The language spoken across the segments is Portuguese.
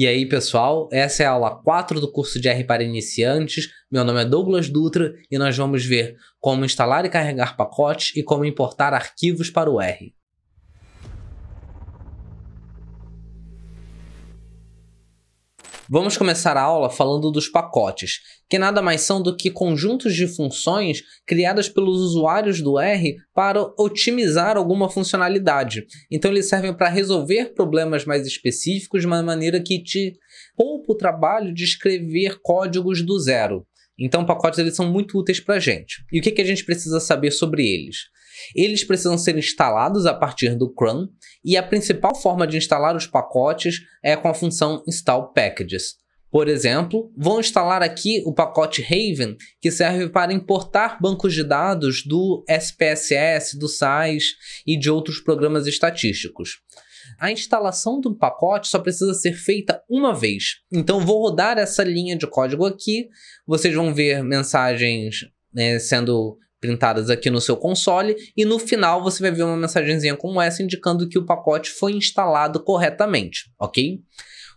E aí, pessoal, essa é a aula 4 do curso de R para iniciantes. Meu nome é Douglas Dutra e nós vamos ver como instalar e carregar pacotes e como importar arquivos para o R. Vamos começar a aula falando dos pacotes, que nada mais são do que conjuntos de funções criadas pelos usuários do R para otimizar alguma funcionalidade. Então eles servem para resolver problemas mais específicos de uma maneira que te poupa o trabalho de escrever códigos do zero. Então pacotes eles são muito úteis para a gente. E o que, que a gente precisa saber sobre eles? Eles precisam ser instalados a partir do CRUN e a principal forma de instalar os pacotes é com a função install packages. Por exemplo, vou instalar aqui o pacote Raven, que serve para importar bancos de dados do SPSS, do SAIS e de outros programas estatísticos. A instalação do pacote só precisa ser feita uma vez. Então vou rodar essa linha de código aqui. Vocês vão ver mensagens né, sendo printadas aqui no seu console e no final você vai ver uma mensagenzinha como essa indicando que o pacote foi instalado corretamente, ok?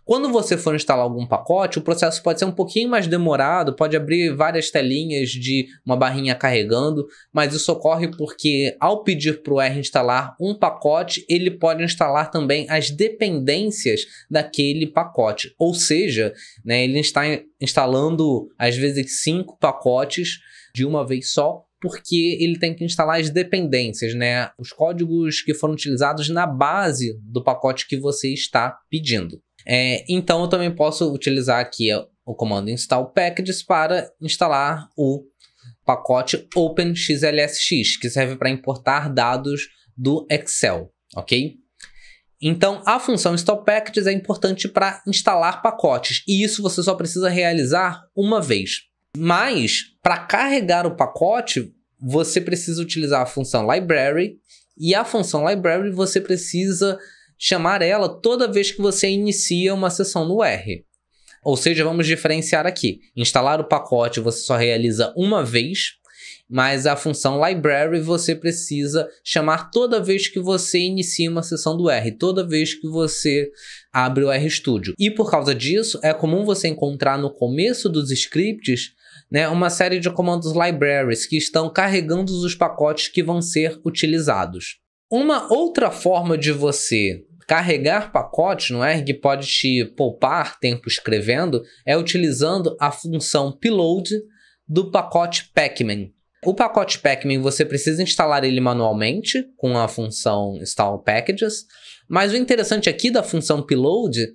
Quando você for instalar algum pacote, o processo pode ser um pouquinho mais demorado, pode abrir várias telinhas de uma barrinha carregando, mas isso ocorre porque ao pedir para o R instalar um pacote, ele pode instalar também as dependências daquele pacote. Ou seja, né, ele está instalando às vezes cinco pacotes de uma vez só porque ele tem que instalar as dependências, né? Os códigos que foram utilizados na base do pacote que você está pedindo. É, então eu também posso utilizar aqui é, o comando install packages para instalar o pacote OpenXLSX, que serve para importar dados do Excel, ok? Então, a função install packages é importante para instalar pacotes, e isso você só precisa realizar uma vez. Mas, para carregar o pacote, você precisa utilizar a função library e a função library você precisa chamar ela toda vez que você inicia uma sessão no R. Ou seja, vamos diferenciar aqui. Instalar o pacote você só realiza uma vez, mas a função library você precisa chamar toda vez que você inicia uma sessão do R, toda vez que você abre o RStudio. E por causa disso, é comum você encontrar no começo dos scripts né, uma série de comandos libraries que estão carregando os pacotes que vão ser utilizados. Uma outra forma de você carregar pacotes, não é, que pode te poupar tempo escrevendo, é utilizando a função payload do pacote pacman. O pacote pacman você precisa instalar ele manualmente com a função install packages, mas o interessante aqui da função payload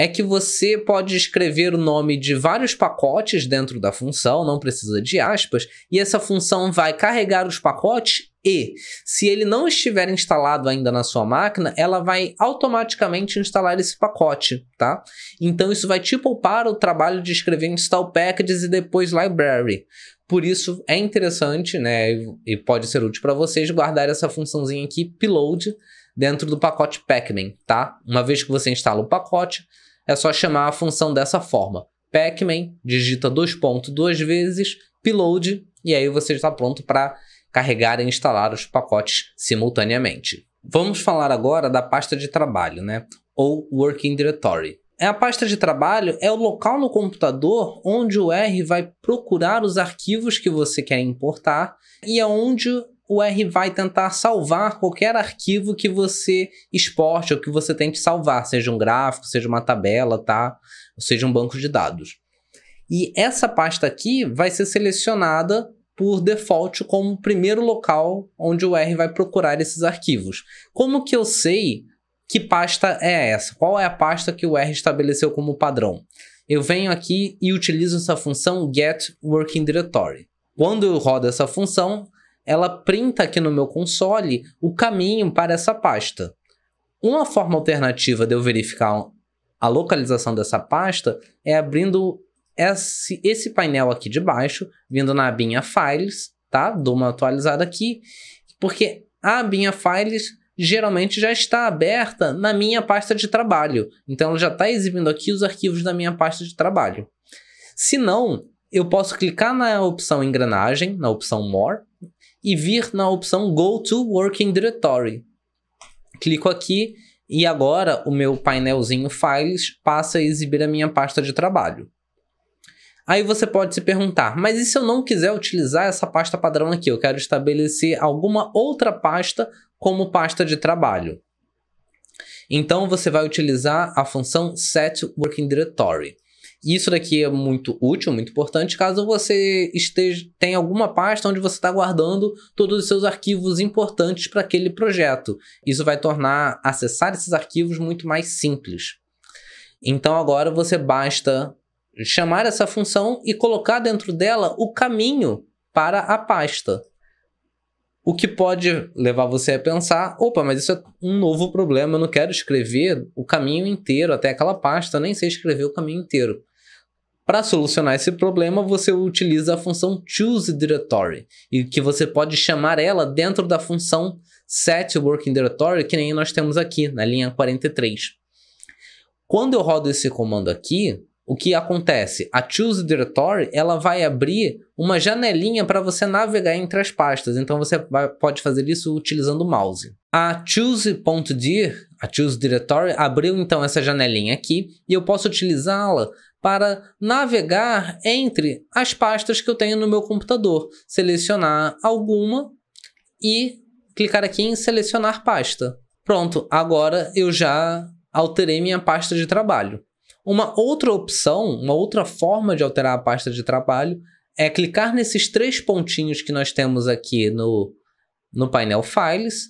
é que você pode escrever o nome de vários pacotes dentro da função, não precisa de aspas, e essa função vai carregar os pacotes e, se ele não estiver instalado ainda na sua máquina, ela vai automaticamente instalar esse pacote, tá? Então isso vai te poupar o trabalho de escrever install packages e depois library. Por isso é interessante, né, e pode ser útil para vocês guardar essa funçãozinha aqui pload dentro do pacote pacman, tá? Uma vez que você instala o pacote, é só chamar a função dessa forma. Pacman, digita dois pontos duas vezes, payload, e aí você está pronto para carregar e instalar os pacotes simultaneamente. Vamos falar agora da pasta de trabalho, né? Ou Working Directory. É, a pasta de trabalho é o local no computador onde o R vai procurar os arquivos que você quer importar e é onde o R vai tentar salvar qualquer arquivo que você exporte ou que você tente salvar, seja um gráfico, seja uma tabela, tá? Ou seja um banco de dados. E essa pasta aqui vai ser selecionada por default como o primeiro local onde o R vai procurar esses arquivos. Como que eu sei que pasta é essa? Qual é a pasta que o R estabeleceu como padrão? Eu venho aqui e utilizo essa função get working directory. Quando eu rodo essa função, ela printa aqui no meu console o caminho para essa pasta. Uma forma alternativa de eu verificar a localização dessa pasta é abrindo esse, esse painel aqui de baixo, vindo na abinha Files, tá? Dou uma atualizada aqui, porque a abinha Files geralmente já está aberta na minha pasta de trabalho. Então ela já está exibindo aqui os arquivos da minha pasta de trabalho. Se não, eu posso clicar na opção engrenagem, na opção More, e vir na opção Go to Working Directory. Clico aqui e agora o meu painelzinho Files passa a exibir a minha pasta de trabalho. Aí você pode se perguntar, mas e se eu não quiser utilizar essa pasta padrão aqui? Eu quero estabelecer alguma outra pasta como pasta de trabalho. Então você vai utilizar a função Set Working Directory isso daqui é muito útil, muito importante, caso você esteja tenha alguma pasta onde você está guardando todos os seus arquivos importantes para aquele projeto. Isso vai tornar acessar esses arquivos muito mais simples. Então agora você basta chamar essa função e colocar dentro dela o caminho para a pasta. O que pode levar você a pensar: opa, mas isso é um novo problema, eu não quero escrever o caminho inteiro até aquela pasta, eu nem sei escrever o caminho inteiro. Para solucionar esse problema, você utiliza a função choose directory, e que você pode chamar ela dentro da função set working directory, que nem nós temos aqui na linha 43. Quando eu rodo esse comando aqui, o que acontece? A choose directory, ela vai abrir uma janelinha para você navegar entre as pastas. Então você vai, pode fazer isso utilizando o mouse. A choose.dir, a choose directory, abriu então essa janelinha aqui e eu posso utilizá-la para navegar entre as pastas que eu tenho no meu computador, selecionar alguma e clicar aqui em selecionar pasta. Pronto, agora eu já alterei minha pasta de trabalho. Uma outra opção, uma outra forma de alterar a pasta de trabalho é clicar nesses três pontinhos que nós temos aqui no, no painel Files,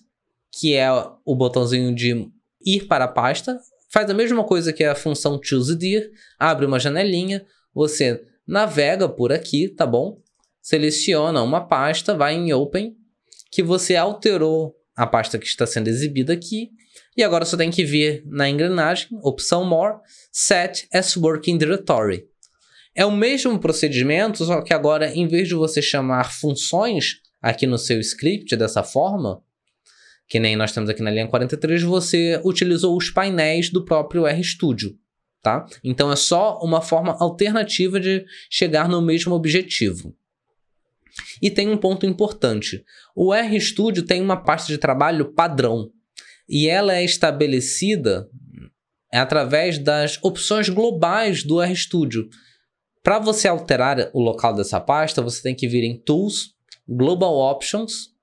que é o botãozinho de ir para a pasta, Faz a mesma coisa que a função chooseDir, abre uma janelinha, você navega por aqui, tá bom? Seleciona uma pasta, vai em Open, que você alterou a pasta que está sendo exibida aqui, e agora você tem que vir na engrenagem, opção More, Set as Working Directory. É o mesmo procedimento, só que agora, em vez de você chamar funções aqui no seu script dessa forma, que nem nós temos aqui na linha 43, você utilizou os painéis do próprio RStudio, tá? Então é só uma forma alternativa de chegar no mesmo objetivo. E tem um ponto importante. O RStudio tem uma pasta de trabalho padrão e ela é estabelecida é através das opções globais do RStudio. Para você alterar o local dessa pasta, você tem que vir em Tools, Global Options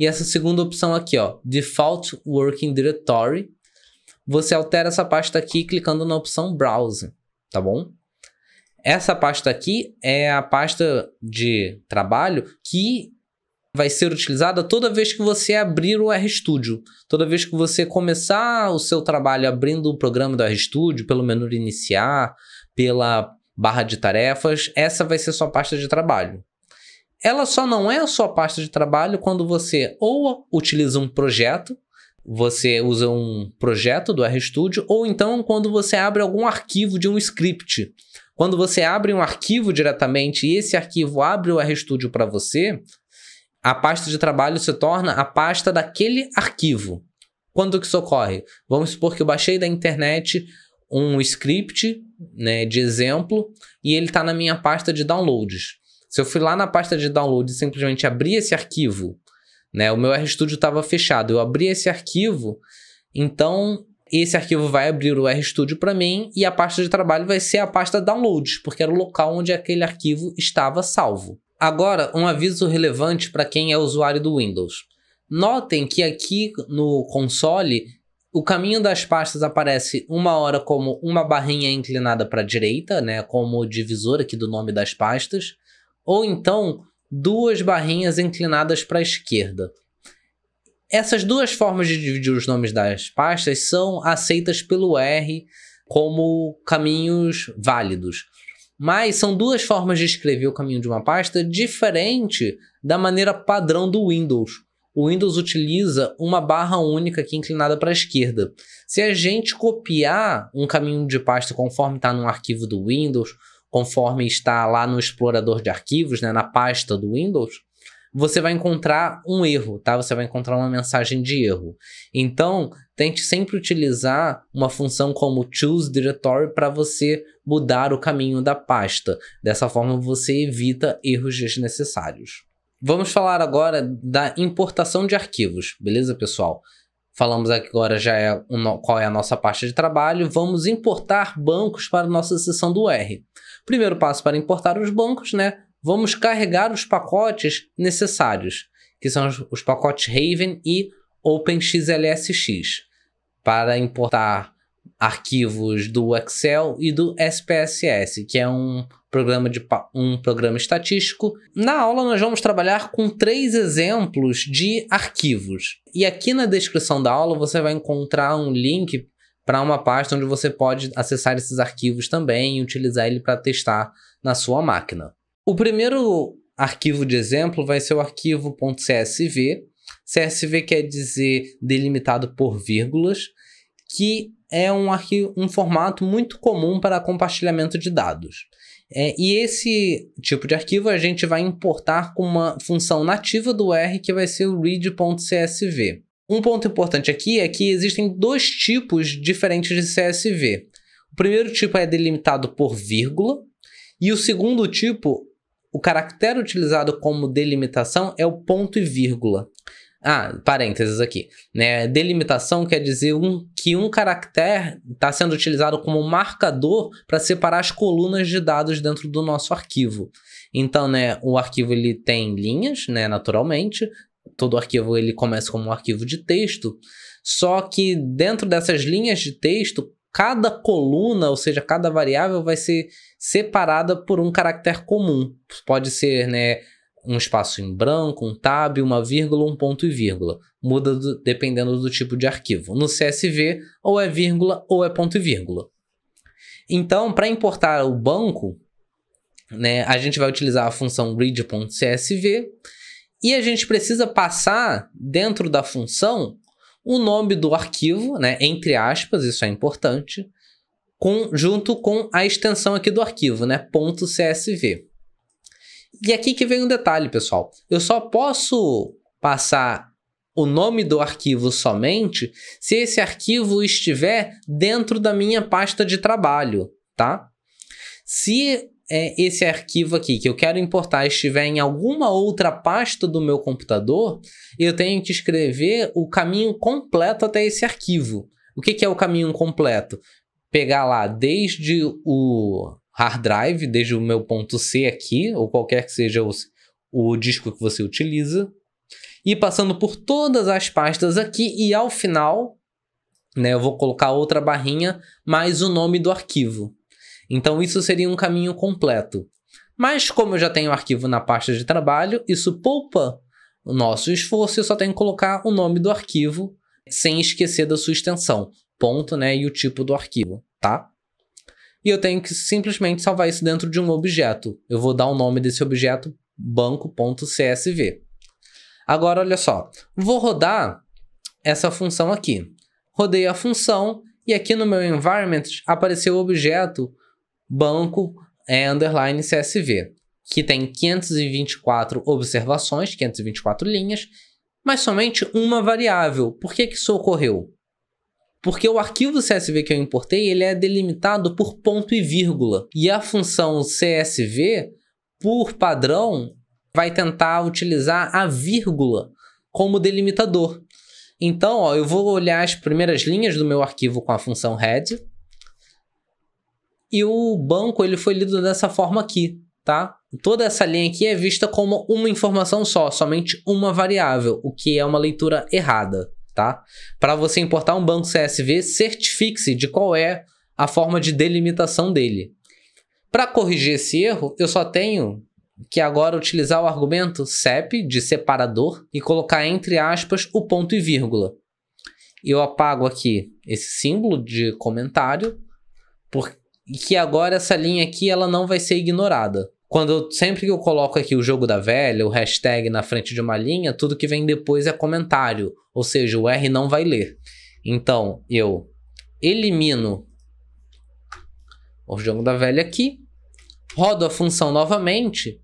e essa segunda opção aqui, ó, Default Working Directory, você altera essa pasta aqui clicando na opção Browse, tá bom? Essa pasta aqui é a pasta de trabalho que vai ser utilizada toda vez que você abrir o RStudio. Toda vez que você começar o seu trabalho abrindo o programa do RStudio, pelo menu iniciar, pela barra de tarefas, essa vai ser sua pasta de trabalho. Ela só não é a sua pasta de trabalho quando você ou utiliza um projeto, você usa um projeto do RStudio, ou então quando você abre algum arquivo de um script. Quando você abre um arquivo diretamente e esse arquivo abre o RStudio para você, a pasta de trabalho se torna a pasta daquele arquivo. Quando que isso ocorre? Vamos supor que eu baixei da internet um script né, de exemplo e ele está na minha pasta de downloads. Se eu fui lá na pasta de download e simplesmente abri esse arquivo, né? O meu RStudio estava fechado. Eu abri esse arquivo, então esse arquivo vai abrir o RStudio para mim e a pasta de trabalho vai ser a pasta downloads, porque era o local onde aquele arquivo estava salvo. Agora, um aviso relevante para quem é usuário do Windows. Notem que aqui no console, o caminho das pastas aparece uma hora como uma barrinha inclinada para a direita, né, como o divisor aqui do nome das pastas, ou então duas barrinhas inclinadas para a esquerda. Essas duas formas de dividir os nomes das pastas são aceitas pelo R como caminhos válidos. Mas são duas formas de escrever o caminho de uma pasta diferente da maneira padrão do Windows. O Windows utiliza uma barra única aqui inclinada para a esquerda. Se a gente copiar um caminho de pasta conforme está num arquivo do Windows conforme está lá no explorador de arquivos, né, na pasta do Windows, você vai encontrar um erro, tá? Você vai encontrar uma mensagem de erro. Então, tente sempre utilizar uma função como choose directory para você mudar o caminho da pasta. Dessa forma, você evita erros desnecessários. Vamos falar agora da importação de arquivos, beleza, pessoal? Falamos aqui agora já é qual é a nossa pasta de trabalho. Vamos importar bancos para a nossa seção do R. Primeiro passo para importar os bancos, né? Vamos carregar os pacotes necessários, que são os, os pacotes Raven e OpenXLSX, para importar arquivos do Excel e do SPSS, que é um programa de um programa estatístico. Na aula nós vamos trabalhar com três exemplos de arquivos. E aqui na descrição da aula você vai encontrar um link para uma pasta onde você pode acessar esses arquivos também e utilizar ele para testar na sua máquina. O primeiro arquivo de exemplo vai ser o arquivo .csv. CSV quer dizer delimitado por vírgulas, que é um, arquivo, um formato muito comum para compartilhamento de dados. É, e esse tipo de arquivo a gente vai importar com uma função nativa do R que vai ser o read.csv. Um ponto importante aqui é que existem dois tipos diferentes de CSV. O primeiro tipo é delimitado por vírgula, e o segundo tipo, o caractere utilizado como delimitação é o ponto e vírgula. Ah, parênteses aqui. Né? Delimitação quer dizer um, que um caractere está sendo utilizado como marcador para separar as colunas de dados dentro do nosso arquivo. Então, né, o arquivo ele tem linhas, né, naturalmente, todo arquivo ele começa como um arquivo de texto, só que dentro dessas linhas de texto, cada coluna, ou seja, cada variável vai ser separada por um caractere comum. Pode ser, né, um espaço em branco, um tab, uma vírgula, um ponto e vírgula. Muda do, dependendo do tipo de arquivo. No CSV, ou é vírgula ou é ponto e vírgula. Então, para importar o banco, né, a gente vai utilizar a função read.csv e a gente precisa passar dentro da função o nome do arquivo, né, entre aspas, isso é importante, com, junto com a extensão aqui do arquivo, né, .csv. E aqui que vem um detalhe, pessoal. Eu só posso passar o nome do arquivo somente se esse arquivo estiver dentro da minha pasta de trabalho, tá? Se é, esse arquivo aqui que eu quero importar estiver em alguma outra pasta do meu computador, eu tenho que escrever o caminho completo até esse arquivo. O que, que é o caminho completo? Pegar lá desde o hard drive, desde o meu ponto C aqui, ou qualquer que seja o, o disco que você utiliza, e passando por todas as pastas aqui, e ao final, né, eu vou colocar outra barrinha mais o nome do arquivo. Então isso seria um caminho completo. Mas como eu já tenho o arquivo na pasta de trabalho, isso poupa o nosso esforço, eu só tenho que colocar o nome do arquivo sem esquecer da sua extensão, ponto, né, e o tipo do arquivo, tá? E eu tenho que simplesmente salvar isso dentro de um objeto. Eu vou dar o nome desse objeto banco.csv. Agora olha só, vou rodar essa função aqui. Rodei a função e aqui no meu environment apareceu o objeto banco é, underline CSV, que tem 524 observações, 524 linhas, mas somente uma variável. Por que, que isso ocorreu? Porque o arquivo CSV que eu importei ele é delimitado por ponto e vírgula. E a função CSV, por padrão, vai tentar utilizar a vírgula como delimitador. Então, ó, eu vou olhar as primeiras linhas do meu arquivo com a função head, e o banco ele foi lido dessa forma aqui, tá? Toda essa linha aqui é vista como uma informação só, somente uma variável, o que é uma leitura errada, tá? Para você importar um banco CSV, certifique-se de qual é a forma de delimitação dele. Para corrigir esse erro, eu só tenho que agora utilizar o argumento CEP de separador e colocar entre aspas o ponto e vírgula. Eu apago aqui esse símbolo de comentário, porque e que agora essa linha aqui ela não vai ser ignorada. Quando sempre que eu coloco aqui o jogo da velha, o hashtag na frente de uma linha, tudo que vem depois é comentário, ou seja, o R não vai ler. Então, eu elimino o jogo da velha aqui, rodo a função novamente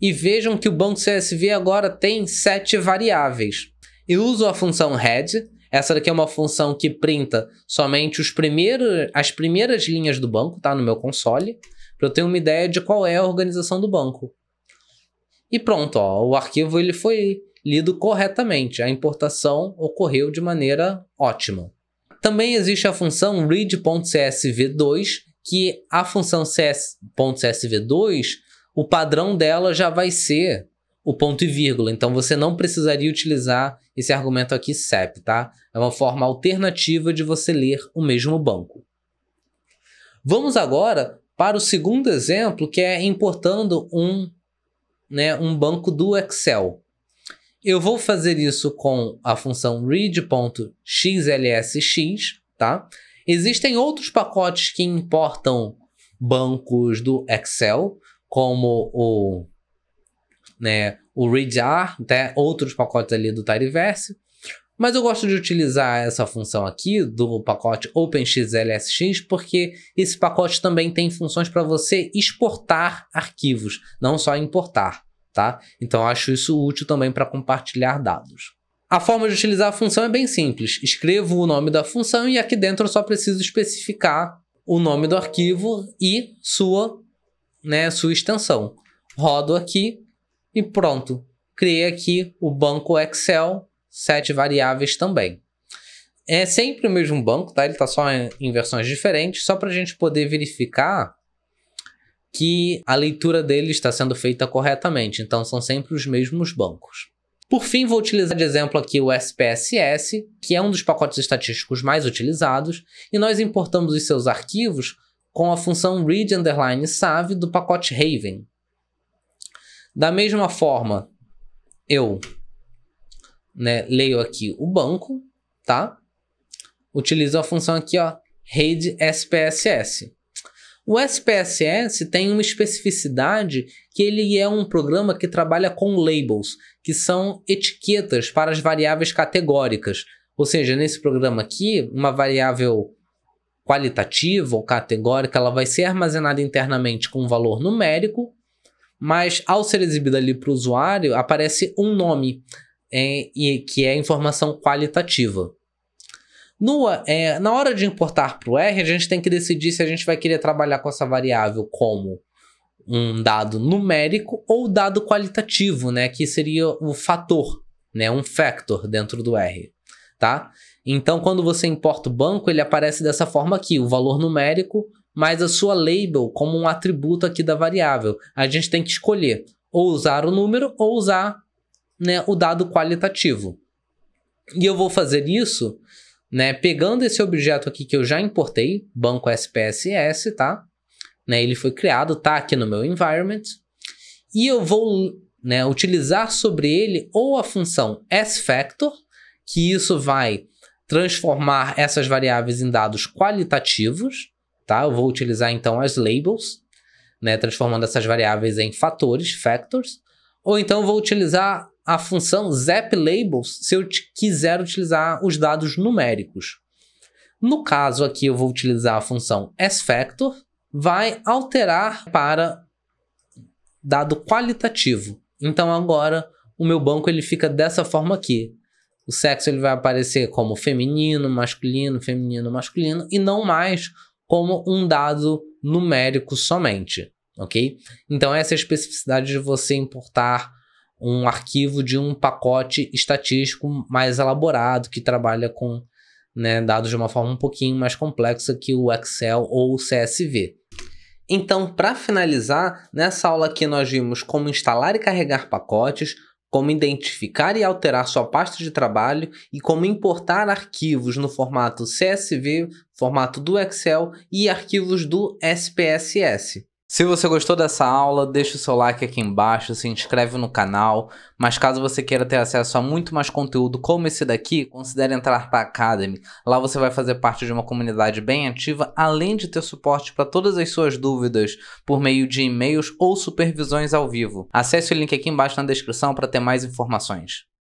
e vejam que o banco CSV agora tem sete variáveis. Eu uso a função head, essa daqui é uma função que printa somente os primeiros, as primeiras linhas do banco, tá? No meu console, para eu ter uma ideia de qual é a organização do banco. E pronto, ó, o arquivo ele foi lido corretamente. A importação ocorreu de maneira ótima. Também existe a função read.csv2, que a função cs.csv2, o padrão dela já vai ser o ponto e vírgula. Então você não precisaria utilizar esse argumento aqui CEP, tá? É uma forma alternativa de você ler o mesmo banco. Vamos agora para o segundo exemplo, que é importando um, né, um banco do Excel. Eu vou fazer isso com a função read.xlsx, tá? Existem outros pacotes que importam bancos do Excel, como o né, o readr, até outros pacotes ali do Tidyverse. Mas eu gosto de utilizar essa função aqui do pacote OpenXLSX porque esse pacote também tem funções para você exportar arquivos, não só importar, tá? Então acho isso útil também para compartilhar dados. A forma de utilizar a função é bem simples. Escrevo o nome da função e aqui dentro eu só preciso especificar o nome do arquivo e sua, né, sua extensão. Rodo aqui e pronto, criei aqui o banco Excel, sete variáveis também. É sempre o mesmo banco, tá? Ele está só em, em versões diferentes, só para a gente poder verificar que a leitura dele está sendo feita corretamente. Então são sempre os mesmos bancos. Por fim, vou utilizar de exemplo aqui o SPSS, que é um dos pacotes estatísticos mais utilizados, e nós importamos os seus arquivos com a função read underline save do pacote Raven. Da mesma forma, eu né, leio aqui o banco, tá? Utilizo a função aqui, ó, rede SPSS. O SPSS tem uma especificidade que ele é um programa que trabalha com labels, que são etiquetas para as variáveis categóricas. Ou seja, nesse programa aqui, uma variável qualitativa ou categórica, ela vai ser armazenada internamente com um valor numérico mas ao ser exibido ali para o usuário, aparece um nome, é, e, que é informação qualitativa. No, é, na hora de importar para o R, a gente tem que decidir se a gente vai querer trabalhar com essa variável como um dado numérico ou dado qualitativo, né? Que seria o fator, né? Um factor dentro do R, tá? Então, quando você importa o banco, ele aparece dessa forma aqui, o valor numérico mas a sua label como um atributo aqui da variável. A gente tem que escolher ou usar o número ou usar né, o dado qualitativo. E eu vou fazer isso né, pegando esse objeto aqui que eu já importei, banco SPSS, tá? Né, ele foi criado, tá aqui no meu environment. E eu vou né, utilizar sobre ele ou a função sFactor, que isso vai transformar essas variáveis em dados qualitativos, tá? Eu vou utilizar então as labels, né, transformando essas variáveis em fatores, factors, ou então vou utilizar a função zap labels se eu quiser utilizar os dados numéricos. No caso aqui eu vou utilizar a função sFactor, vai alterar para dado qualitativo. Então agora o meu banco ele fica dessa forma aqui. O sexo ele vai aparecer como feminino, masculino, feminino, masculino e não mais como um dado numérico somente, ok? Então essa é a especificidade de você importar um arquivo de um pacote estatístico mais elaborado que trabalha com né, dados de uma forma um pouquinho mais complexa que o Excel ou o CSV. Então, para finalizar, nessa aula aqui nós vimos como instalar e carregar pacotes, como identificar e alterar sua pasta de trabalho e como importar arquivos no formato CSV, formato do Excel e arquivos do SPSS. Se você gostou dessa aula, deixa o seu like aqui embaixo, se inscreve no canal, mas caso você queira ter acesso a muito mais conteúdo como esse daqui, considere entrar para a Academy. Lá você vai fazer parte de uma comunidade bem ativa, além de ter suporte para todas as suas dúvidas por meio de e-mails ou supervisões ao vivo. Acesse o link aqui embaixo na descrição para ter mais informações.